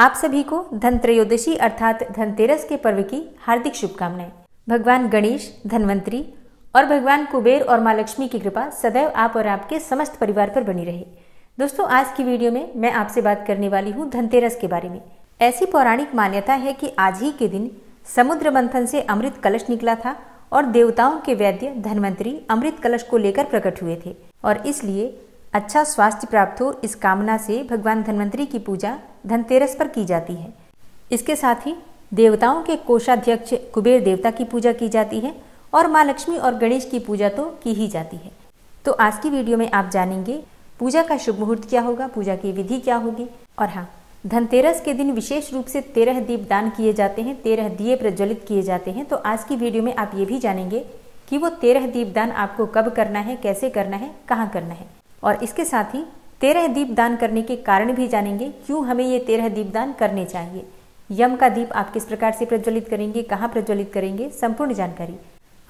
आप सभी को धन त्रयोदशी अर्थात धनतेरस के पर्व की हार्दिक शुभकामनाएं भगवान गणेश धनवंतरी और भगवान कुबेर और माँ लक्ष्मी की कृपा सदैव आप और आपके समस्त परिवार पर बनी रहे दोस्तों आज की वीडियो में मैं आपसे बात करने वाली हूँ धनतेरस के बारे में ऐसी पौराणिक मान्यता है कि आज ही के दिन समुद्र मंथन से अमृत कलश निकला था और देवताओं के वैद्य धनवंतरी अमृत कलश को लेकर प्रकट हुए थे और इसलिए अच्छा स्वास्थ्य प्राप्त हो इस कामना से भगवान धनवंतरी की पूजा धनतेरस पर की जाती है इसके साथ ही देवताओं के कोषाध्यक्ष कुबेर देवता की पूजा की जाती है और माँ लक्ष्मी और गणेश की पूजा तो की ही जाती है तो आज की वीडियो में आप जानेंगे पूजा का शुभ मुहूर्त क्या होगा पूजा की विधि क्या होगी और हाँ धनतेरस के दिन विशेष रूप से तेरह दीप दान किए जाते हैं तेरह दिए प्रज्वलित किए जाते हैं तो आज की वीडियो में आप ये भी जानेंगे कि वो तेरह दीप दान आपको कब करना है कैसे करना है कहाँ करना है और इसके साथ ही तेरह दीप दान करने के कारण भी जानेंगे क्यों हमें ये तेरह दीप दान करने चाहिए यम का दीप आप किस प्रकार से प्रज्वलित करेंगे कहाँ प्रज्वलित करेंगे संपूर्ण जानकारी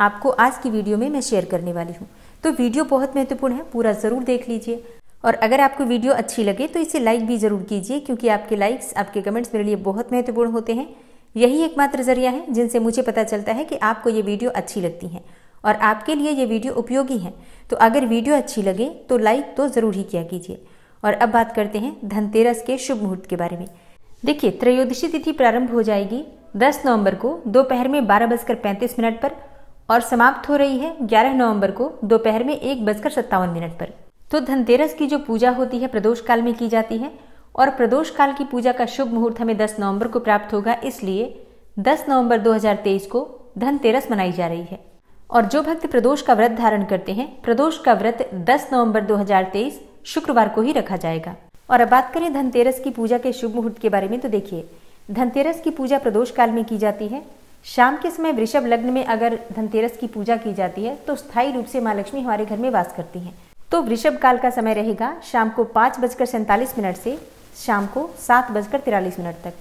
आपको आज की वीडियो में मैं शेयर करने वाली हूँ तो वीडियो बहुत महत्वपूर्ण है पूरा ज़रूर देख लीजिए और अगर आपको वीडियो अच्छी लगे तो इसे लाइक भी ज़रूर कीजिए क्योंकि आपके लाइक्स आपके कमेंट्स मेरे लिए बहुत महत्वपूर्ण होते हैं यही एकमात्र जरिया है जिनसे मुझे पता चलता है कि आपको ये वीडियो अच्छी लगती है और आपके लिए ये वीडियो उपयोगी है तो अगर वीडियो अच्छी लगे तो लाइक तो ज़रूर ही किया कीजिए और अब बात करते हैं धनतेरस के शुभ मुहूर्त के बारे में देखिए त्रयोदशी तिथि प्रारंभ हो जाएगी 10 नवंबर को दोपहर में बारह बजकर पैंतीस मिनट पर और समाप्त हो रही है 11 नवंबर को दोपहर में एक बजकर सत्तावन मिनट पर तो धनतेरस की जो पूजा होती है प्रदोष काल में की जाती है और प्रदोष काल की पूजा का शुभ मुहूर्त हमें 10 नवंबर को प्राप्त होगा इसलिए 10 नवंबर 2023 को धनतेरस मनाई जा रही है और जो भक्त प्रदोष का व्रत धारण करते हैं प्रदोष का व्रत 10 नवंबर 2023 शुक्रवार को ही रखा जाएगा और अब बात करें धनतेरस की पूजा के शुभ मुहूर्त के बारे में तो देखिए धनतेरस की पूजा प्रदोष काल में की जाती है शाम के समय वृषभ लग्न में अगर धनतेरस की पूजा की जाती है तो स्थायी रूप से माँ लक्ष्मी हमारे घर में वास करती हैं तो वृषभ काल का समय रहेगा शाम को पाँच बजकर सैंतालीस मिनट से शाम को सात बजकर तिरालीस मिनट तक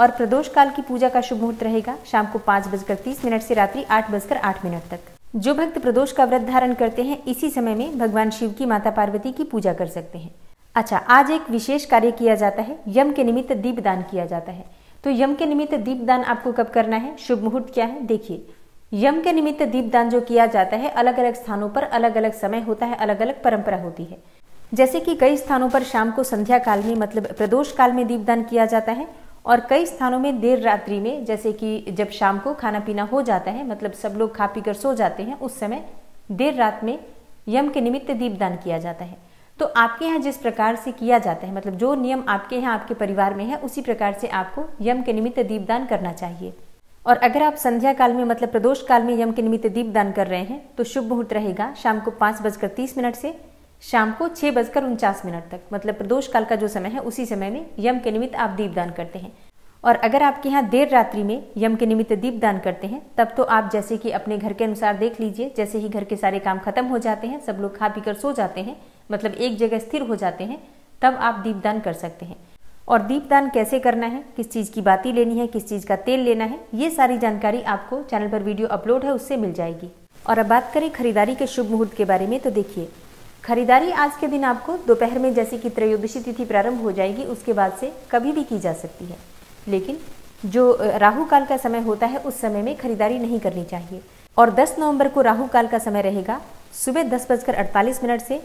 और प्रदोष काल की पूजा का शुभ मुहूर्त रहेगा शाम को पाँच बजकर तीस मिनट से रात्रि आठ बजकर आठ मिनट तक जो भक्त प्रदोष का व्रत धारण करते हैं इसी समय में भगवान शिव की माता पार्वती की पूजा कर सकते हैं अच्छा आज एक विशेष कार्य किया जाता है यम के निमित्त दीपदान किया जाता है तो यम के निमित्त दीपदान आपको कब करना है शुभ मुहूर्त क्या है देखिए यम के निमित्त दीपदान जो किया जाता है अलग अलग स्थानों पर अलग अलग समय होता है अलग अलग परंपरा होती है जैसे कि कई स्थानों पर शाम को संध्या काल में मतलब प्रदोष काल में दीपदान किया जाता है और कई स्थानों में देर रात्रि में जैसे कि जब शाम को खाना पीना हो जाता है मतलब सब लोग खा पी कर सो जाते हैं उस समय देर रात में यम के निमित्त दीपदान किया जाता है तो आपके यहाँ जिस प्रकार से किया जाता है मतलब जो नियम आपके यहाँ आपके परिवार में है उसी प्रकार से आपको यम के निमित्त दीपदान करना चाहिए और अगर आप संध्या काल में मतलब प्रदोष काल में यम के निमित्त दीपदान कर रहे हैं तो शुभ मुहूर्त रहेगा शाम को पाँच बजकर तीस मिनट से शाम को छह बजकर उनचास मिनट तक मतलब प्रदोष काल का जो समय है उसी समय में यम के निमित्त आप दीपदान करते हैं और अगर आपके यहाँ देर रात्रि में यम के निमित्त दीप दान करते हैं तब तो आप जैसे कि अपने घर के अनुसार देख लीजिए जैसे ही घर के सारे काम खत्म हो जाते हैं सब लोग खा पी कर सो जाते हैं मतलब एक जगह स्थिर हो जाते हैं तब आप दीपदान कर सकते हैं और दीपदान कैसे करना है किस चीज़ की बाती लेनी है किस चीज़ का तेल लेना है ये सारी जानकारी आपको चैनल पर वीडियो अपलोड है उससे मिल जाएगी और अब बात करें खरीदारी के शुभ मुहूर्त के बारे में तो देखिए खरीदारी आज के दिन आपको दोपहर में जैसे कि त्रयोदशी तिथि प्रारंभ हो जाएगी उसके बाद से कभी भी की जा सकती है लेकिन जो राहु काल का समय होता है उस समय में खरीदारी नहीं करनी चाहिए और 10 नवंबर को राहु काल का समय रहेगा सुबह दस बजकर अड़तालीस मिनट से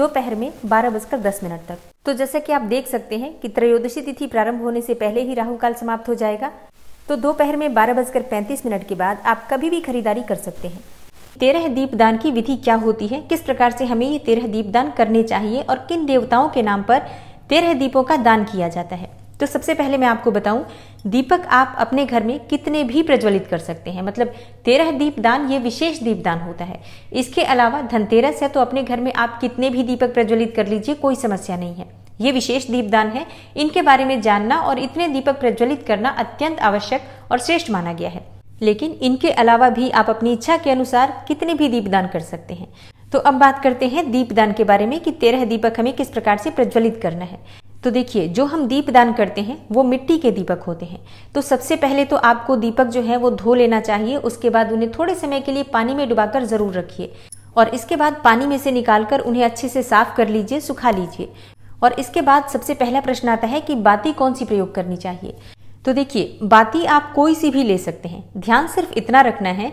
दोपहर में बारह बजकर दस मिनट तक तो जैसा कि आप देख सकते हैं कि त्रयोदशी तिथि प्रारंभ होने से पहले ही राहु काल समाप्त हो जाएगा तो दोपहर में बारह बजकर पैंतीस मिनट के बाद आप कभी भी खरीदारी कर सकते हैं तेरह दीपदान की विधि क्या होती है किस प्रकार से हमें ये तेरह दीपदान करने चाहिए और किन देवताओं के नाम पर तेरह दीपों का दान किया जाता है तो सबसे पहले मैं आपको बताऊं दीपक आप अपने घर में कितने भी प्रज्वलित कर सकते हैं मतलब तेरह दीपदान ये विशेष दीपदान होता है इसके अलावा धनतेरस है तो अपने घर में आप कितने भी दीपक प्रज्वलित कर लीजिए कोई समस्या नहीं है ये विशेष दीपदान है इनके बारे में जानना और इतने दीपक प्रज्वलित करना अत्यंत आवश्यक और श्रेष्ठ माना गया है लेकिन इनके अलावा भी आप अपनी इच्छा के अनुसार कितने भी दीपदान कर सकते हैं तो अब बात करते हैं दीपदान के बारे में कि तेरह दीपक हमें किस प्रकार से प्रज्वलित करना है तो देखिए जो हम दीप दान करते हैं वो मिट्टी के दीपक होते हैं तो सबसे पहले तो आपको दीपक जो है वो धो लेना चाहिए उसके बाद उन्हें थोड़े समय के लिए पानी में डुबाकर ज़रूर रखिए और इसके बाद पानी में से निकालकर उन्हें अच्छे से साफ कर लीजिए सुखा लीजिए और इसके बाद सबसे पहला प्रश्न आता है कि बाती कौन सी प्रयोग करनी चाहिए तो देखिए बाती आप कोई सी भी ले सकते हैं ध्यान सिर्फ इतना रखना है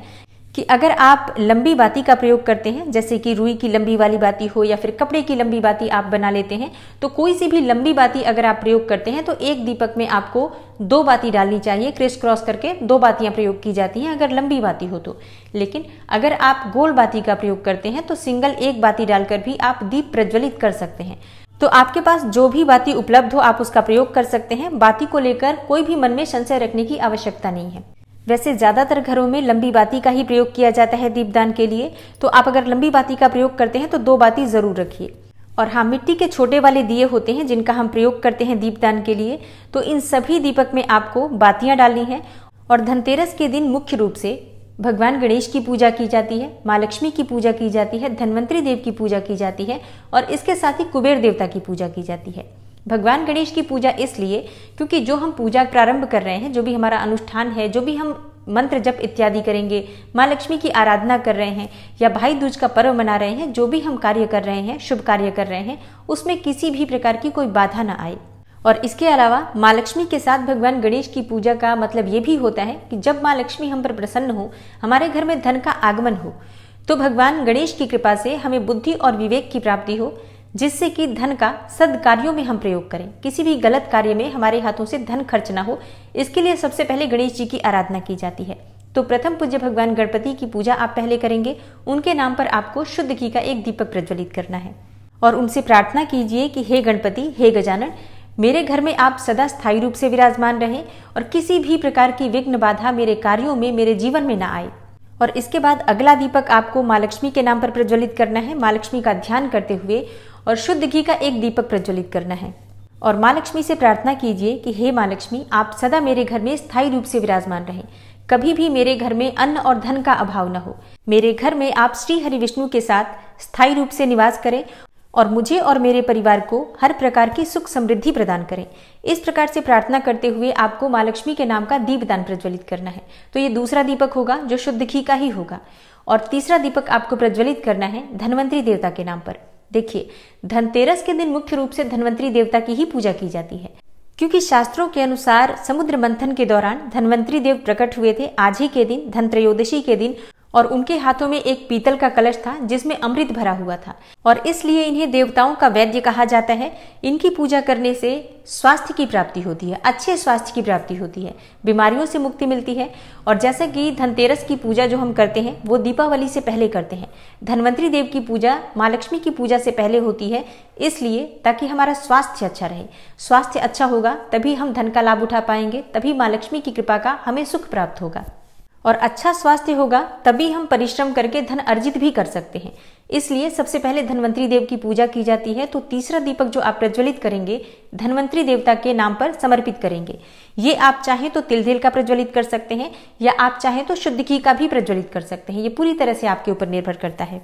कि अगर आप लंबी बाती का प्रयोग करते हैं जैसे कि रुई की लंबी वाली बाती हो या फिर कपड़े की लंबी बाती आप बना लेते हैं तो कोई सी भी लंबी बाती अगर आप प्रयोग करते हैं तो एक दीपक में आपको दो बाती डालनी चाहिए क्रिस क्रॉस करके दो बातियां प्रयोग की जाती हैं अगर लंबी बाती हो तो लेकिन अगर आप गोल बाती का प्रयोग करते हैं तो सिंगल एक बाती डालकर भी आप दीप प्रज्वलित कर सकते हैं तो आपके पास जो भी बाती उपलब्ध हो आप उसका प्रयोग कर सकते हैं बाती को लेकर कोई भी मन में संशय रखने की आवश्यकता नहीं है वैसे ज़्यादातर घरों में लंबी बाती का ही प्रयोग किया जाता है दीपदान के लिए तो आप अगर लंबी बाती का प्रयोग करते हैं तो दो बाती ज़रूर रखिए और हाँ मिट्टी के छोटे वाले दिए होते हैं जिनका हम प्रयोग करते हैं दीपदान के लिए तो इन सभी दीपक में आपको बातियां डालनी है और धनतेरस के दिन मुख्य रूप से भगवान गणेश की पूजा की जाती है माँ लक्ष्मी की पूजा की जाती है धन्वंतरी देव की पूजा की जाती है और इसके साथ ही कुबेर देवता की पूजा की जाती है भगवान गणेश की पूजा इसलिए क्योंकि जो हम पूजा प्रारंभ कर रहे हैं जो भी हमारा अनुष्ठान है जो भी हम मंत्र जप इत्यादि करेंगे माँ लक्ष्मी की आराधना कर रहे हैं या भाई दूज का पर्व मना रहे हैं जो भी हम कार्य कर रहे हैं शुभ कार्य कर रहे हैं उसमें किसी भी प्रकार की कोई बाधा ना आए और इसके अलावा माँ लक्ष्मी के साथ भगवान गणेश की पूजा का मतलब ये भी होता है कि जब माँ लक्ष्मी हम पर प्रसन्न हो हमारे घर में धन का आगमन हो तो भगवान गणेश की कृपा से हमें बुद्धि और विवेक की प्राप्ति हो जिससे कि धन का सद कार्यों में हम प्रयोग करें किसी भी गलत कार्य में हमारे हाथों से धन खर्च ना हो इसके लिए सबसे पहले गणेश जी की आराधना की जाती है तो प्रथम पूज्य भगवान गणपति की पूजा आप पहले करेंगे उनके नाम पर आपको शुद्ध घी का एक दीपक प्रज्वलित करना है और उनसे प्रार्थना कीजिए कि हे गणपति हे गजानन मेरे घर में आप सदा स्थायी रूप से विराजमान रहें और किसी भी प्रकार की विघ्न बाधा मेरे कार्यों में मेरे जीवन में ना आए और इसके बाद अगला दीपक आपको माँ लक्ष्मी के नाम पर प्रज्वलित करना है माँ लक्ष्मी का ध्यान करते हुए और शुद्ध घी का एक दीपक प्रज्वलित करना है और माँ लक्ष्मी से प्रार्थना कीजिए कि हे माँ लक्ष्मी आप सदा मेरे घर में स्थायी रूप से विराजमान रहें कभी भी मेरे घर में अन्न और धन का अभाव न हो मेरे घर में आप श्री हरि विष्णु के साथ स्थायी रूप से निवास करें और मुझे और मेरे परिवार को हर प्रकार की सुख समृद्धि प्रदान करें इस प्रकार से प्रार्थना करते हुए आपको माँ लक्ष्मी के नाम का दीपदान प्रज्वलित करना है तो ये दूसरा दीपक होगा जो शुद्ध घी का ही होगा और तीसरा दीपक आपको प्रज्वलित करना है धनवंतरी देवता के नाम पर देखिए धनतेरस के दिन मुख्य रूप से धनवंतरी देवता की ही पूजा की जाती है क्योंकि शास्त्रों के अनुसार समुद्र मंथन के दौरान धनवंतरी देव प्रकट हुए थे आज ही के दिन धनत्रयोदशी के दिन और उनके हाथों में एक पीतल का कलश था जिसमें अमृत भरा हुआ था और इसलिए इन्हें देवताओं का वैद्य कहा जाता है इनकी पूजा करने से स्वास्थ्य की प्राप्ति होती है अच्छे स्वास्थ्य की प्राप्ति होती है बीमारियों से मुक्ति मिलती है और जैसा कि धनतेरस की पूजा जो हम करते हैं वो दीपावली से पहले करते हैं धनवंतरी देव की पूजा माँ लक्ष्मी की पूजा से पहले होती है इसलिए ताकि हमारा स्वास्थ्य अच्छा रहे स्वास्थ्य अच्छा होगा तभी हम धन का लाभ उठा पाएंगे तभी माँ लक्ष्मी की कृपा का हमें सुख प्राप्त होगा और अच्छा स्वास्थ्य होगा तभी हम परिश्रम करके धन अर्जित भी कर सकते हैं इसलिए सबसे पहले धनवंतरी देव की पूजा की जाती है तो तीसरा दीपक जो आप प्रज्वलित करेंगे धनवंतरी देवता के नाम पर समर्पित करेंगे ये आप चाहें तो तिल का प्रज्वलित कर सकते हैं या आप चाहें तो शुद्ध घी का भी प्रज्वलित कर सकते हैं ये पूरी तरह से आपके ऊपर निर्भर करता है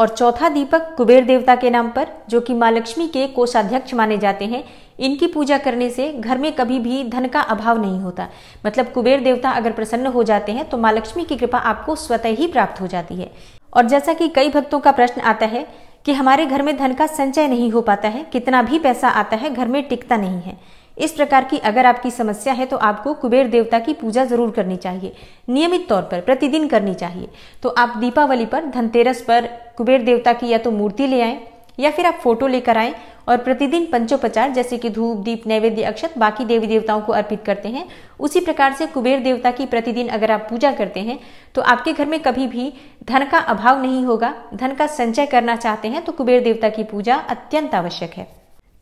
और चौथा दीपक कुबेर देवता के नाम पर जो कि माँ लक्ष्मी के कोषाध्यक्ष माने जाते हैं इनकी पूजा करने से घर में कभी भी धन का अभाव नहीं होता मतलब कुबेर देवता अगर प्रसन्न हो जाते हैं तो माँ लक्ष्मी की कृपा आपको स्वतः ही प्राप्त हो जाती है और जैसा कि कई भक्तों का प्रश्न आता है कि हमारे घर में धन का संचय नहीं हो पाता है कितना भी पैसा आता है घर में टिकता नहीं है इस प्रकार की अगर आपकी समस्या है तो आपको कुबेर देवता की पूजा जरूर करनी चाहिए नियमित तौर पर प्रतिदिन करनी चाहिए तो आप दीपावली पर धनतेरस पर कुबेर देवता की या तो मूर्ति ले आए या फिर आप फोटो लेकर आए और प्रतिदिन पंचोपचार जैसे कि धूप दीप नैवेद्य अक्षत बाकी देवी देवताओं को अर्पित करते हैं उसी प्रकार से कुबेर देवता की प्रतिदिन अगर आप पूजा करते हैं तो आपके घर में कभी भी धन का अभाव नहीं होगा धन का संचय करना चाहते हैं तो कुबेर देवता की पूजा अत्यंत आवश्यक है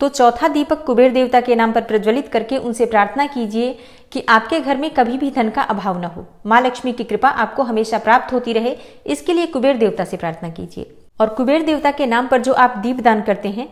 तो चौथा दीपक कुबेर देवता के नाम पर प्रज्वलित करके उनसे प्रार्थना कीजिए कि आपके घर में कभी भी धन का अभाव न हो माँ लक्ष्मी की कृपा आपको हमेशा प्राप्त होती रहे इसके लिए कुबेर देवता से प्रार्थना कीजिए और कुबेर देवता के नाम पर जो आप दीप दान करते हैं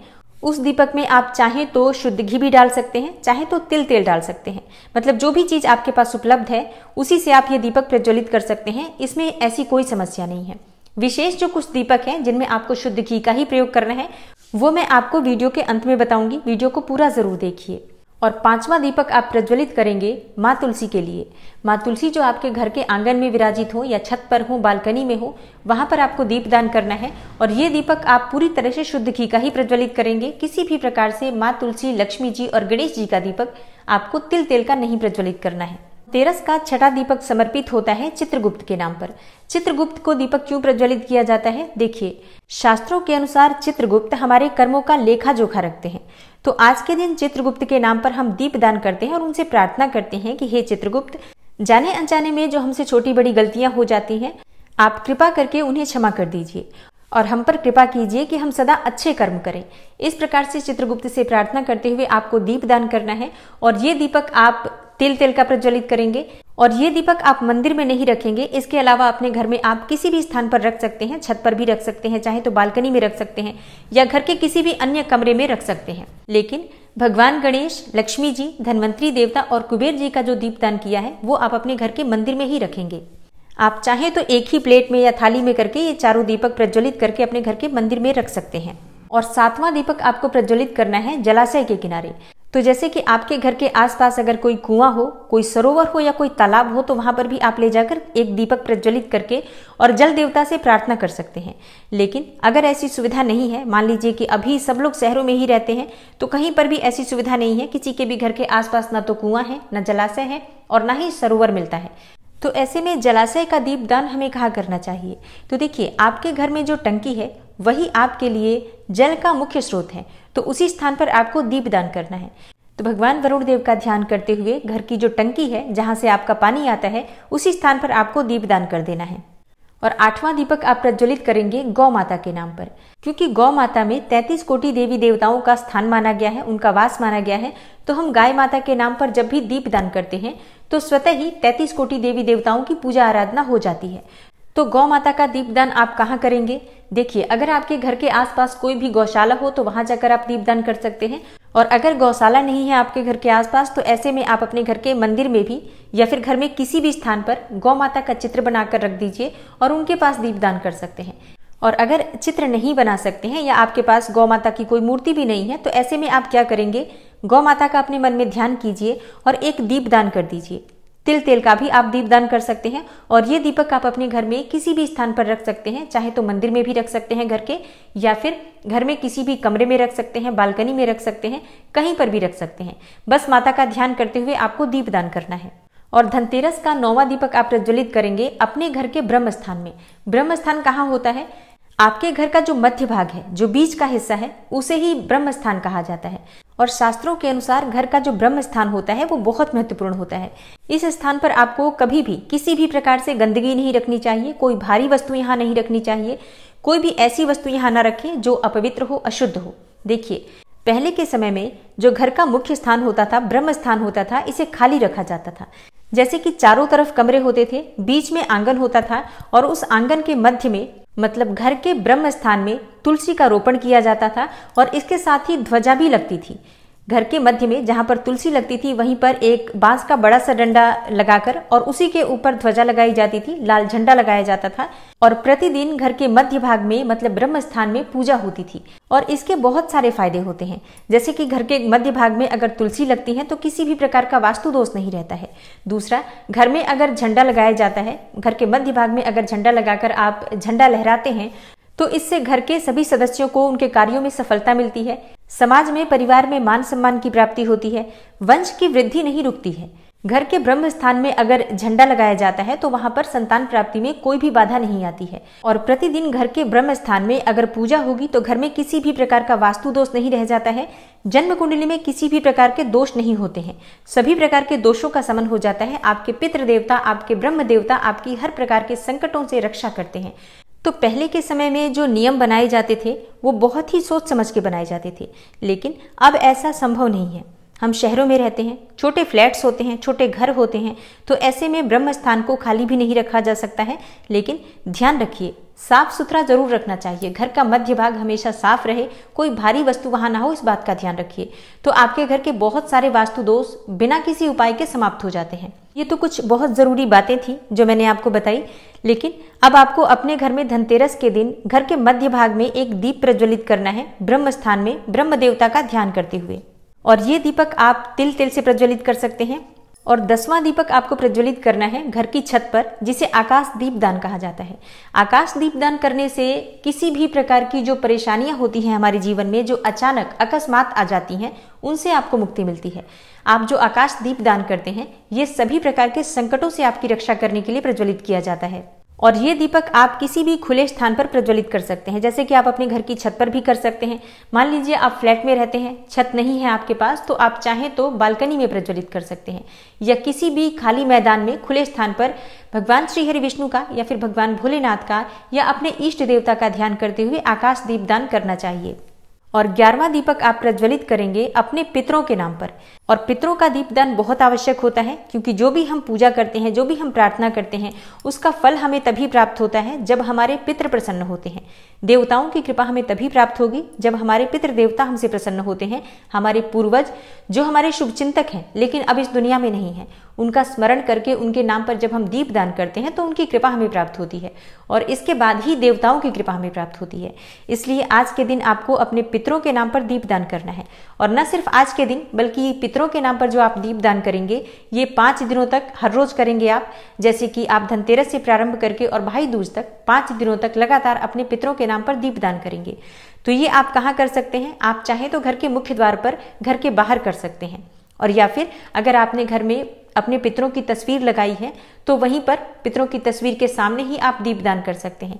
उस दीपक में आप चाहे तो शुद्ध घी भी डाल सकते हैं चाहे तो तिल तेल डाल सकते हैं मतलब जो भी चीज़ आपके पास उपलब्ध है उसी से आप ये दीपक प्रज्वलित कर सकते हैं इसमें ऐसी कोई समस्या नहीं है विशेष जो कुछ दीपक हैं जिनमें आपको शुद्ध घी का ही प्रयोग करना है वो मैं आपको वीडियो के अंत में बताऊंगी वीडियो को पूरा ज़रूर देखिए और पांचवा दीपक आप प्रज्वलित करेंगे माँ तुलसी के लिए माँ तुलसी जो आपके घर के आंगन में विराजित हो या छत पर हो बालकनी में हो वहाँ पर आपको दीप दान करना है और ये दीपक आप पूरी तरह से शुद्ध घी का ही प्रज्वलित करेंगे किसी भी प्रकार से माँ तुलसी लक्ष्मी जी और गणेश जी का दीपक आपको तिल तेल का नहीं प्रज्वलित करना है तेरस का छठा दीपक समर्पित होता है चित्रगुप्त के नाम पर चित्रगुप्त को दीपक क्यों प्रज्वलित किया जाता है देखिए शास्त्रों के अनुसार चित्रगुप्त हमारे कर्मों का लेखा जोखा रखते हैं तो आज के दिन चित्रगुप्त के नाम पर हम दीप दान करते हैं और उनसे प्रार्थना करते हैं कि हे चित्रगुप्त जाने अनजाने में जो हमसे छोटी बड़ी गलतियां हो जाती हैं आप कृपा करके उन्हें क्षमा कर दीजिए और हम पर कृपा कीजिए कि हम सदा अच्छे कर्म करें इस प्रकार से चित्रगुप्त से प्रार्थना करते हुए आपको दीप दान करना है और ये दीपक आप तिल तेल का प्रज्वलित करेंगे और ये दीपक आप मंदिर में नहीं रखेंगे इसके अलावा अपने घर में आप किसी भी स्थान पर रख सकते हैं छत पर भी रख सकते हैं चाहे तो बालकनी में रख सकते हैं या घर के किसी भी अन्य कमरे में रख सकते हैं लेकिन भगवान गणेश लक्ष्मी जी धनवंतरी देवता और कुबेर जी का जो दीपदान किया है वो आप अपने घर के मंदिर में ही रखेंगे आप चाहें तो एक ही प्लेट में या थाली में करके ये चारों दीपक प्रज्वलित करके अपने घर के मंदिर में रख सकते हैं और सातवां दीपक आपको प्रज्वलित करना है जलाशय के किनारे तो जैसे कि आपके घर के आसपास अगर कोई कुआं हो कोई सरोवर हो या कोई तालाब हो तो वहां पर भी आप ले जाकर एक दीपक प्रज्वलित करके और जल देवता से प्रार्थना कर सकते हैं लेकिन अगर ऐसी सुविधा नहीं है मान लीजिए कि अभी सब लोग शहरों में ही रहते हैं तो कहीं पर भी ऐसी सुविधा नहीं है किसी के भी घर के आसपास ना तो कुआं है ना जलाशय है और ना ही सरोवर मिलता है तो ऐसे में जलाशय का दीपदान हमें कहा करना चाहिए तो देखिए आपके घर में जो टंकी है वही आपके लिए जल का मुख्य स्रोत है तो उसी स्थान पर आपको दीपदान करना है तो भगवान वरुण देव का ध्यान करते हुए घर की जो टंकी है जहाँ से आपका पानी आता है उसी स्थान पर आपको दीपदान कर देना है और आठवां दीपक आप प्रज्वलित करेंगे गौ माता के नाम पर क्योंकि गौ माता में तैतीस कोटि देवी देवताओं का स्थान माना गया है उनका वास माना गया है तो हम गाय माता के नाम पर जब भी दीप दान करते हैं तो स्वतः ही तैतीस कोटि देवी देवताओं की पूजा आराधना हो जाती है तो गौ माता का दीपदान आप कहाँ करेंगे देखिए अगर आपके घर के आसपास कोई भी गौशाला हो तो वहां जाकर आप दीपदान कर सकते हैं और अगर गौशाला नहीं है आपके घर के आसपास तो ऐसे में आप अपने घर के मंदिर में भी या फिर घर में किसी भी स्थान पर गौ माता का चित्र बनाकर रख दीजिए और उनके पास दीपदान कर सकते हैं और अगर चित्र नहीं बना सकते हैं या आपके पास गौ माता की कोई मूर्ति भी नहीं है तो ऐसे में आप क्या करेंगे गौ माता का अपने मन में ध्यान कीजिए और एक दीपदान कर दीजिए तिल तेल का भी आप दीपदान कर सकते हैं और ये दीपक आप अपने घर में किसी भी स्थान पर रख सकते हैं चाहे तो मंदिर में भी रख सकते हैं घर के या फिर घर में किसी भी कमरे में रख सकते हैं बालकनी में रख सकते हैं कहीं पर भी रख सकते हैं बस माता का ध्यान करते हुए आपको दीपदान करना है और धनतेरस का नौवा दीपक आप प्रज्वलित करेंगे अपने घर के ब्रह्म स्थान में ब्रह्म स्थान कहाँ होता है आपके घर का जो मध्य भाग है जो बीच का हिस्सा है उसे ही ब्रह्म स्थान कहा जाता है और शास्त्रों के अनुसार घर का जो ब्रह्म स्थान होता है वो बहुत महत्वपूर्ण होता है इस स्थान पर आपको कभी भी किसी भी प्रकार से गंदगी नहीं रखनी चाहिए कोई भारी वस्तु यहाँ नहीं रखनी चाहिए कोई भी ऐसी वस्तु यहाँ ना रखें जो अपवित्र हो अशुद्ध हो देखिए पहले के समय में जो घर का मुख्य स्थान होता था ब्रह्म स्थान होता था इसे खाली रखा जाता था जैसे कि चारों तरफ कमरे होते थे बीच में आंगन होता था और उस आंगन के मध्य में मतलब घर के ब्रह्म स्थान में तुलसी का रोपण किया जाता था और इसके साथ ही ध्वजा भी लगती थी घर के मध्य में जहां पर तुलसी लगती थी वहीं पर एक बांस का बड़ा सा डंडा लगाकर और उसी के ऊपर ध्वजा लगाई जाती थी लाल झंडा लगाया जाता था और प्रतिदिन घर के मध्य भाग में मतलब ब्रह्म स्थान में पूजा होती थी और इसके बहुत सारे फायदे होते हैं जैसे कि घर के मध्य भाग में अगर तुलसी लगती है तो किसी भी प्रकार का वास्तु दोष नहीं रहता है दूसरा घर में अगर झंडा लगाया जाता है घर के मध्य भाग में अगर झंडा लगाकर आप झंडा लहराते हैं तो इससे घर के सभी सदस्यों को उनके कार्यों में सफलता मिलती है समाज में परिवार में मान सम्मान की प्राप्ति होती है वंश की वृद्धि नहीं रुकती है घर के ब्रह्म स्थान में अगर झंडा लगाया जाता है तो वहां पर संतान प्राप्ति में कोई भी बाधा नहीं आती है और प्रतिदिन घर के ब्रह्म स्थान में अगर पूजा होगी तो घर में किसी भी प्रकार का वास्तु दोष नहीं रह जाता है जन्म कुंडली में किसी भी प्रकार के दोष नहीं होते हैं सभी प्रकार के दोषों का समन हो जाता है आपके पितृ देवता आपके ब्रह्म देवता आपकी हर प्रकार के संकटों से रक्षा करते हैं तो पहले के समय में जो नियम बनाए जाते थे वो बहुत ही सोच समझ के बनाए जाते थे लेकिन अब ऐसा संभव नहीं है हम शहरों में रहते हैं छोटे फ्लैट्स होते हैं छोटे घर होते हैं तो ऐसे में ब्रह्म स्थान को खाली भी नहीं रखा जा सकता है लेकिन ध्यान रखिए साफ सुथरा जरूर रखना चाहिए घर का मध्य भाग हमेशा साफ रहे कोई भारी वस्तु वहां ना हो इस बात का ध्यान रखिए तो आपके घर के बहुत सारे वास्तु दोष बिना किसी उपाय के समाप्त हो जाते हैं ये तो कुछ बहुत ज़रूरी बातें थी जो मैंने आपको बताई लेकिन अब आपको अपने घर में धनतेरस के दिन घर के मध्य भाग में एक दीप प्रज्वलित करना है ब्रह्म स्थान में ब्रह्म देवता का ध्यान करते हुए और ये दीपक आप तिल तेल से प्रज्वलित कर सकते हैं और दसवां दीपक आपको प्रज्वलित करना है घर की छत पर जिसे आकाश दीपदान कहा जाता है आकाश दीपदान करने से किसी भी प्रकार की जो परेशानियां होती हैं हमारे जीवन में जो अचानक अकस्मात आ जाती हैं उनसे आपको मुक्ति मिलती है आप जो आकाश दीपदान करते हैं ये सभी प्रकार के संकटों से आपकी रक्षा करने के लिए प्रज्वलित किया जाता है और ये दीपक आप किसी भी खुले स्थान पर प्रज्वलित कर सकते हैं जैसे कि आप अपने घर की छत पर भी कर सकते हैं मान लीजिए आप फ्लैट में रहते हैं छत नहीं है आपके पास तो आप चाहें तो बालकनी में प्रज्वलित कर सकते हैं या किसी भी खाली मैदान में खुले स्थान पर भगवान श्री हरि विष्णु का या फिर भगवान भोलेनाथ का या अपने इष्ट देवता का ध्यान करते हुए आकाश दीपदान करना चाहिए और ग्यारहवा दीपक आप प्रज्वलित करेंगे अपने पितरों के नाम पर और पितरों का दीपदान बहुत आवश्यक होता है क्योंकि जो भी हम पूजा करते हैं जो भी हम प्रार्थना करते हैं उसका फल हमें तभी प्राप्त होता है जब हमारे पितर प्रसन्न होते हैं देवताओं की कृपा हमें तभी प्राप्त होगी जब हमारे पितृ देवता हमसे प्रसन्न होते हैं हमारे पूर्वज जो हमारे चिंतक हैं लेकिन अब इस दुनिया में नहीं है उनका स्मरण करके उनके नाम पर जब हम दीप दान करते हैं तो उनकी कृपा हमें प्राप्त होती है और इसके बाद ही देवताओं की कृपा हमें प्राप्त होती है इसलिए आज के दिन आपको अपने पितरों के नाम पर दीप दान करना है और न सिर्फ आज के दिन बल्कि पितरों के नाम पर जो आप दीप दान करेंगे ये पाँच दिनों तक हर रोज करेंगे आप जैसे कि आप धनतेरस से प्रारंभ करके और भाई दूज तक पाँच दिनों तक लगातार अपने पितरों के नाम पर दीप दान करेंगे तो ये आप कहाँ कर सकते हैं आप चाहें तो घर के मुख्य द्वार पर घर के बाहर कर सकते हैं और या फिर अगर आपने घर में अपने पितरों की तस्वीर लगाई है तो वहीं पर पितरों की तस्वीर के सामने ही आप दीपदान कर सकते हैं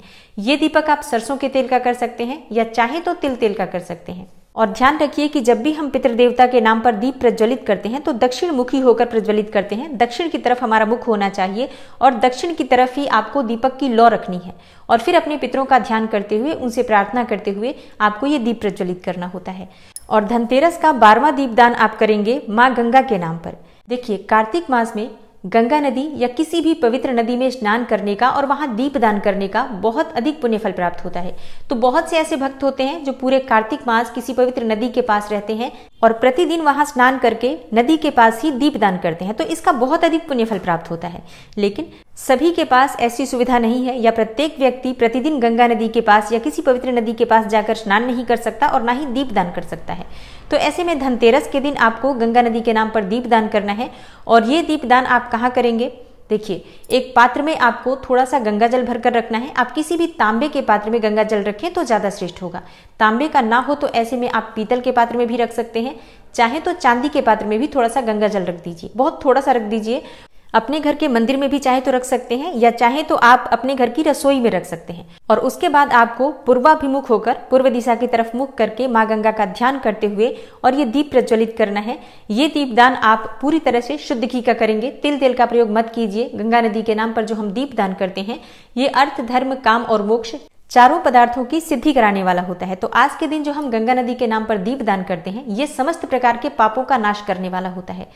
ये दीपक आप सरसों के तेल का कर सकते हैं या चाहे तो तिल तेल का कर सकते हैं और ध्यान रखिए कि जब भी हम देवता के नाम पर दीप प्रज्वलित करते हैं तो दक्षिण मुखी होकर प्रज्वलित करते हैं दक्षिण की तरफ हमारा मुख होना चाहिए और दक्षिण की तरफ ही आपको दीपक की लौ रखनी है और फिर अपने पितरों का ध्यान करते हुए उनसे प्रार्थना करते हुए आपको ये दीप प्रज्वलित करना होता है और धनतेरस का बारवा दीपदान आप करेंगे माँ गंगा के नाम पर देखिए कार्तिक मास में गंगा नदी या किसी भी पवित्र नदी में स्नान करने का और वहाँ दीप दान करने का बहुत अधिक पुण्यफल प्राप्त होता है तो बहुत से ऐसे भक्त होते हैं जो पूरे कार्तिक मास किसी पवित्र नदी के पास रहते हैं और प्रतिदिन वहाँ स्नान करके नदी के पास ही दीप दान करते हैं तो इसका बहुत अधिक पुण्यफल प्राप्त होता है लेकिन सभी के पास ऐसी सुविधा नहीं है या प्रत्येक व्यक्ति प्रतिदिन गंगा नदी के पास या किसी पवित्र नदी के पास जाकर स्नान नहीं कर सकता और ना ही दीप दान कर सकता है तो ऐसे में धनतेरस के दिन आपको गंगा नदी के नाम पर दीप दान करना है और ये दीप दान आप कहाँ करेंगे देखिए एक पात्र में आपको थोड़ा सा गंगा जल भरकर रखना है आप किसी भी तांबे के पात्र में गंगा जल रखें तो ज़्यादा श्रेष्ठ होगा तांबे का ना हो तो ऐसे में आप पीतल के पात्र में भी रख सकते हैं चाहे तो चांदी के पात्र में भी थोड़ा सा गंगा जल रख दीजिए बहुत थोड़ा सा रख दीजिए अपने घर के मंदिर में भी चाहे तो रख सकते हैं या चाहे तो आप अपने घर की रसोई में रख सकते हैं और उसके बाद आपको पूर्वाभिमुख होकर पूर्व दिशा की तरफ मुख करके माँ गंगा का ध्यान करते हुए और ये दीप प्रज्वलित करना है ये दीपदान आप पूरी तरह से शुद्ध घी का करेंगे तिल तेल का प्रयोग मत कीजिए गंगा नदी के नाम पर जो हम दीप दान करते हैं ये अर्थ धर्म काम और मोक्ष चारों पदार्थों की सिद्धि कराने वाला होता है तो आज के दिन जो हम गंगा नदी के नाम पर दीप दान करते हैं ये समस्त प्रकार के पापों का नाश करने वाला होता है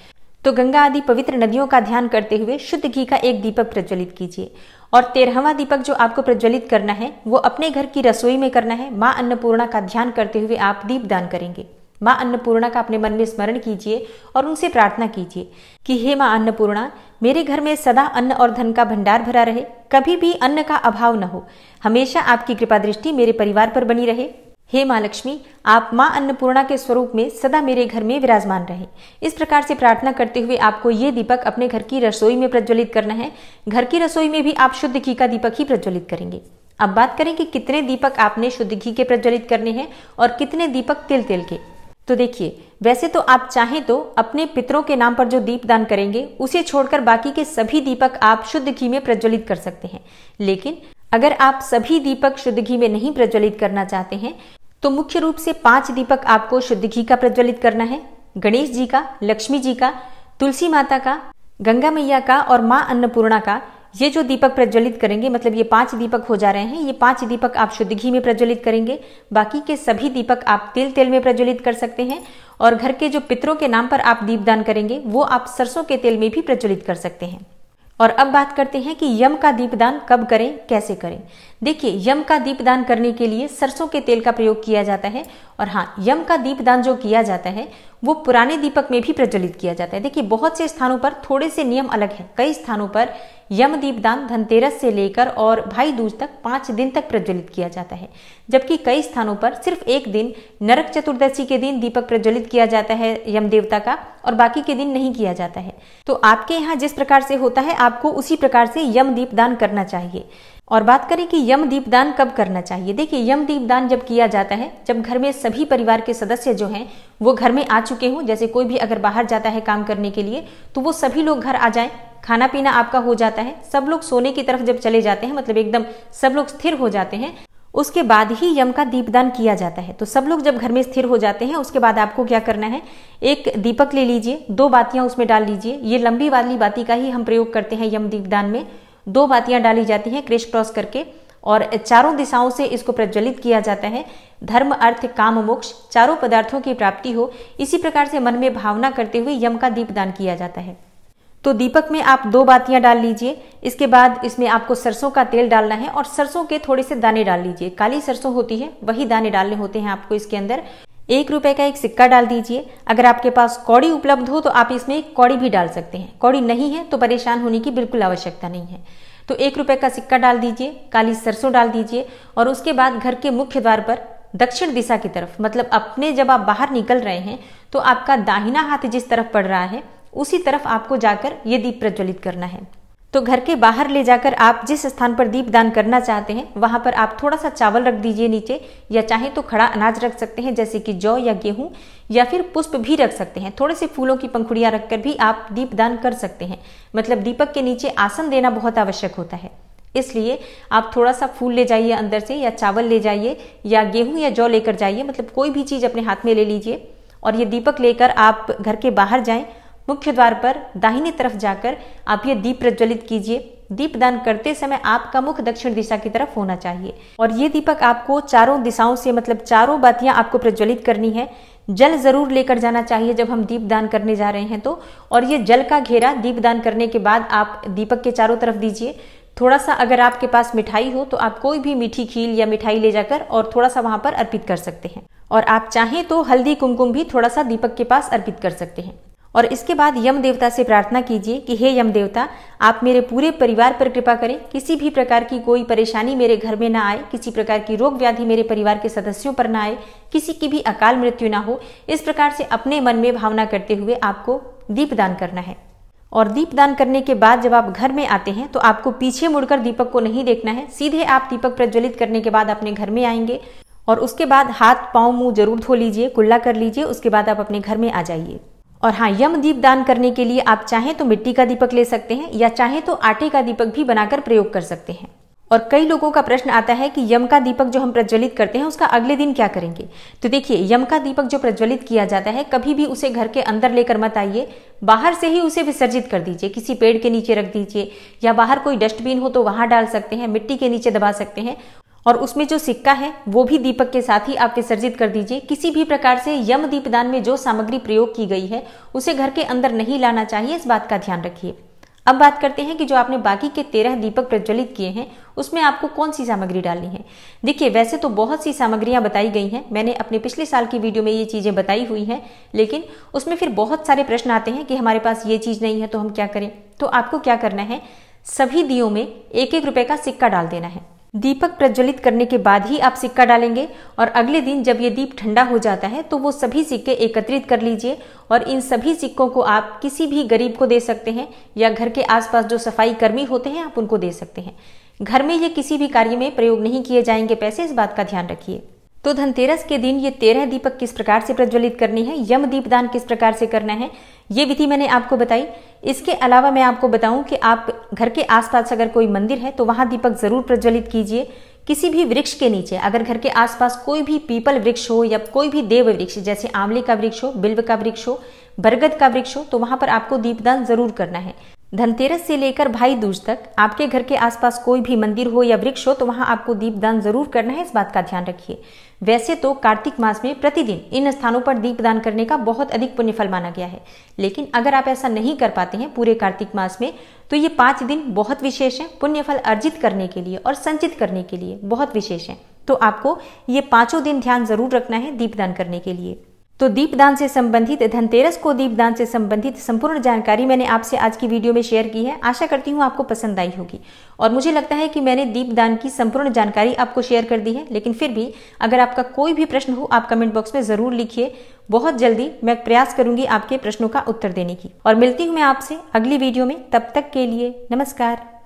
तो गंगा आदि पवित्र नदियों का ध्यान करते हुए शुद्ध घी का एक दीपक प्रज्वलित कीजिए और तेरहवा दीपक जो आपको प्रज्वलित करना है वो अपने घर की रसोई में करना है माँ अन्नपूर्णा का ध्यान करते हुए आप दीप दान करेंगे माँ अन्नपूर्णा का अपने मन में स्मरण कीजिए और उनसे प्रार्थना कीजिए कि हे माँ अन्नपूर्णा मेरे घर में सदा अन्न और धन का भंडार भरा रहे कभी भी अन्न का अभाव न हो हमेशा आपकी कृपा दृष्टि मेरे परिवार पर बनी रहे हे माँ लक्ष्मी आप माँ अन्नपूर्णा के स्वरूप में सदा मेरे घर में विराजमान रहे इस प्रकार से प्रार्थना करते हुए आपको ये दीपक अपने घर की रसोई में प्रज्वलित करना है घर की रसोई में भी आप शुद्ध घी का दीपक ही प्रज्वलित करेंगे अब बात करें कि कितने दीपक आपने शुद्ध घी के प्रज्वलित करने हैं और कितने दीपक तिल तिल के तो देखिए वैसे तो आप चाहें तो अपने पितरों के नाम पर जो दीप दान करेंगे उसे छोड़कर बाकी के सभी दीपक आप शुद्ध घी में प्रज्वलित कर सकते हैं लेकिन अगर आप सभी दीपक शुद्ध घी में नहीं प्रज्वलित करना चाहते हैं तो मुख्य रूप से पांच दीपक आपको शुद्ध घी का प्रज्वलित करना है गणेश जी का लक्ष्मी जी का तुलसी माता का गंगा मैया का और माँ अन्नपूर्णा का ये जो दीपक प्रज्वलित करेंगे मतलब ये पांच दीपक हो जा रहे हैं ये पांच दीपक आप शुद्ध घी में प्रज्वलित करेंगे बाकी के सभी दीपक आप तिल तेल में प्रज्वलित कर सकते हैं और घर के जो पितरों के नाम पर आप दीपदान करेंगे वो आप सरसों के तेल में भी प्रज्वलित कर सकते हैं और अब बात करते हैं कि यम का दीपदान कब करें कैसे करें देखिए यम का दीपदान करने के लिए सरसों के तेल का प्रयोग किया जाता है और हाँ यम का दीपदान जो किया जाता है वो पुराने दीपक में भी प्रज्वलित किया जाता है देखिए बहुत से स्थानों पर थोड़े से नियम अलग हैं कई स्थानों पर यम दीपदान धनतेरस से लेकर और भाई दूज तक पांच दिन तक प्रज्वलित किया जाता है जबकि कई स्थानों पर सिर्फ एक दिन नरक चतुर्दशी के दिन दीपक प्रज्वलित किया जाता है यम देवता का और बाकी के दिन नहीं किया जाता है तो आपके यहाँ जिस प्रकार से होता है आपको उसी प्रकार से यम दीप दान करना चाहिए और बात करें कि यम दीपदान कब करना चाहिए देखिए यम दीपदान जब किया जाता है जब घर में सभी परिवार के सदस्य जो हैं वो घर में आ चुके हों जैसे कोई भी अगर बाहर जाता है काम करने के लिए तो वो सभी लोग घर आ जाएं खाना पीना आपका हो जाता है सब लोग सोने की तरफ जब चले जाते हैं मतलब एकदम सब लोग स्थिर हो जाते हैं उसके बाद ही यम का दीपदान किया जाता है तो सब लोग जब घर में स्थिर हो जाते हैं उसके बाद आपको क्या करना है एक दीपक ले लीजिए दो बातियां उसमें डाल लीजिए ये लंबी वाली बाती का ही हम प्रयोग करते हैं यम दीपदान में दो बातियां डाली जाती हैं क्रेश क्रॉस करके और चारों दिशाओं से इसको प्रज्वलित किया जाता है धर्म अर्थ काम मोक्ष चारों पदार्थों की प्राप्ति हो इसी प्रकार से मन में भावना करते हुए यम का दीप दान किया जाता है तो दीपक में आप दो बातियां डाल लीजिए इसके बाद इसमें आपको सरसों का तेल डालना है और सरसों के थोड़े से दाने डाल लीजिए काली सरसों होती है वही दाने डालने होते हैं आपको इसके अंदर एक रुपए का एक सिक्का डाल दीजिए अगर आपके पास कौड़ी उपलब्ध हो तो आप इसमें एक कौड़ी भी डाल सकते हैं कौड़ी नहीं है तो परेशान होने की बिल्कुल आवश्यकता नहीं है तो एक रुपए का सिक्का डाल दीजिए काली सरसों डाल दीजिए और उसके बाद घर के मुख्य द्वार पर दक्षिण दिशा की तरफ मतलब अपने जब आप बाहर निकल रहे हैं तो आपका दाहिना हाथ जिस तरफ पड़ रहा है उसी तरफ आपको जाकर ये दीप प्रज्वलित करना है तो घर के बाहर ले जाकर आप जिस स्थान पर दीप दान करना चाहते हैं वहाँ पर आप थोड़ा सा चावल रख दीजिए नीचे या चाहे तो खड़ा अनाज रख सकते हैं जैसे कि जौ या गेहूं या फिर पुष्प भी रख सकते हैं थोड़े से फूलों की पंखुड़ियाँ रखकर भी आप दीप दान कर सकते हैं मतलब दीपक के नीचे आसन देना बहुत आवश्यक होता है इसलिए आप थोड़ा सा फूल ले जाइए अंदर से या चावल ले जाइए या गेहूं या जौ लेकर जाइए मतलब कोई भी चीज़ अपने हाथ में ले लीजिए और ये दीपक लेकर आप घर के बाहर जाएं मुख्य द्वार पर दाहिनी तरफ जाकर आप ये दीप प्रज्वलित कीजिए दीपदान करते समय आपका मुख दक्षिण दिशा की तरफ होना चाहिए और ये दीपक आपको चारों दिशाओं से मतलब चारों बातियां आपको प्रज्वलित करनी है जल जरूर लेकर जाना चाहिए जब हम दीप दान करने जा रहे हैं तो और ये जल का घेरा दीपदान करने के बाद आप दीपक के चारों तरफ दीजिए थोड़ा सा अगर आपके पास मिठाई हो तो आप कोई भी मीठी खील या मिठाई ले जाकर और थोड़ा सा वहां पर अर्पित कर सकते हैं और आप चाहें तो हल्दी कुमकुम भी थोड़ा सा दीपक के पास अर्पित कर सकते हैं और इसके बाद यम देवता से प्रार्थना कीजिए कि हे यम देवता आप मेरे पूरे परिवार पर कृपा करें किसी भी प्रकार की कोई परेशानी मेरे घर में ना आए किसी प्रकार की रोग व्याधि मेरे परिवार के सदस्यों पर ना आए किसी की भी अकाल मृत्यु ना हो इस प्रकार से अपने मन में भावना करते हुए आपको दीपदान करना है और दीपदान करने के बाद जब आप घर में आते हैं तो आपको पीछे मुड़कर दीपक को नहीं देखना है सीधे आप दीपक प्रज्वलित करने के बाद अपने घर में आएंगे और उसके बाद हाथ पाँव मुंह जरूर धो लीजिए कुल्ला कर लीजिए उसके बाद आप अपने घर में आ जाइए और हाँ यम दीप दान करने के लिए आप चाहें तो मिट्टी का दीपक ले सकते हैं या चाहें तो आटे का दीपक भी बनाकर प्रयोग कर सकते हैं और कई लोगों का प्रश्न आता है कि यम का दीपक जो हम प्रज्वलित करते हैं उसका अगले दिन क्या करेंगे तो देखिए यम का दीपक जो प्रज्वलित किया जाता है कभी भी उसे घर के अंदर लेकर मत आइए बाहर से ही उसे विसर्जित कर दीजिए किसी पेड़ के नीचे रख दीजिए या बाहर कोई डस्टबिन हो तो वहां डाल सकते हैं मिट्टी के नीचे दबा सकते हैं और उसमें जो सिक्का है वो भी दीपक के साथ ही आप विसर्जित कर दीजिए किसी भी प्रकार से यम दीपदान में जो सामग्री प्रयोग की गई है उसे घर के अंदर नहीं लाना चाहिए इस बात का ध्यान रखिए अब बात करते हैं कि जो आपने बाकी के तेरह दीपक प्रज्वलित किए हैं उसमें आपको कौन सी सामग्री डालनी है देखिए वैसे तो बहुत सी सामग्रियां बताई गई हैं मैंने अपने पिछले साल की वीडियो में ये चीज़ें बताई हुई हैं लेकिन उसमें फिर बहुत सारे प्रश्न आते हैं कि हमारे पास ये चीज़ नहीं है तो हम क्या करें तो आपको क्या करना है सभी दियो में एक एक रुपये का सिक्का डाल देना है दीपक प्रज्वलित करने के बाद ही आप सिक्का डालेंगे और अगले दिन जब ये दीप ठंडा हो जाता है तो वो सभी सिक्के एकत्रित कर लीजिए और इन सभी सिक्कों को आप किसी भी गरीब को दे सकते हैं या घर के आसपास जो सफाई कर्मी होते हैं आप उनको दे सकते हैं घर में ये किसी भी कार्य में प्रयोग नहीं किए जाएंगे पैसे इस बात का ध्यान रखिए तो धनतेरस के दिन ये तेरह दीपक किस प्रकार से प्रज्वलित करनी है यम दीपदान किस प्रकार से करना है ये विधि मैंने आपको बताई इसके अलावा मैं आपको बताऊं कि आप घर के आसपास अगर कोई मंदिर है तो वहां दीपक जरूर प्रज्वलित कीजिए किसी भी वृक्ष के नीचे अगर घर के आसपास कोई भी पीपल वृक्ष हो या कोई भी देव वृक्ष जैसे आंवले का वृक्ष हो बिल्व का वृक्ष हो बरगद का वृक्ष हो तो वहां पर आपको दीपदान जरूर करना है धनतेरस से लेकर भाई दूज तक आपके घर के आसपास कोई भी मंदिर हो या वृक्ष हो तो वहां आपको दीपदान जरूर करना है इस बात का ध्यान रखिए वैसे तो कार्तिक मास में प्रतिदिन इन स्थानों पर दीपदान करने का बहुत अधिक पुण्यफल माना गया है लेकिन अगर आप ऐसा नहीं कर पाते हैं पूरे कार्तिक मास में तो ये पाँच दिन बहुत विशेष है पुण्यफल अर्जित करने के लिए और संचित करने के लिए बहुत विशेष है तो आपको ये पाँचों दिन ध्यान जरूर रखना है दीपदान करने के लिए तो दीपदान से संबंधित धनतेरस को दीपदान से संबंधित संपूर्ण जानकारी मैंने आपसे आज की वीडियो में शेयर की है आशा करती हूँ आपको पसंद आई होगी और मुझे लगता है कि मैंने दीपदान की संपूर्ण जानकारी आपको शेयर कर दी है लेकिन फिर भी अगर आपका कोई भी प्रश्न हो आप कमेंट बॉक्स में ज़रूर लिखिए बहुत जल्दी मैं प्रयास करूंगी आपके प्रश्नों का उत्तर देने की और मिलती हूँ मैं आपसे अगली वीडियो में तब तक के लिए नमस्कार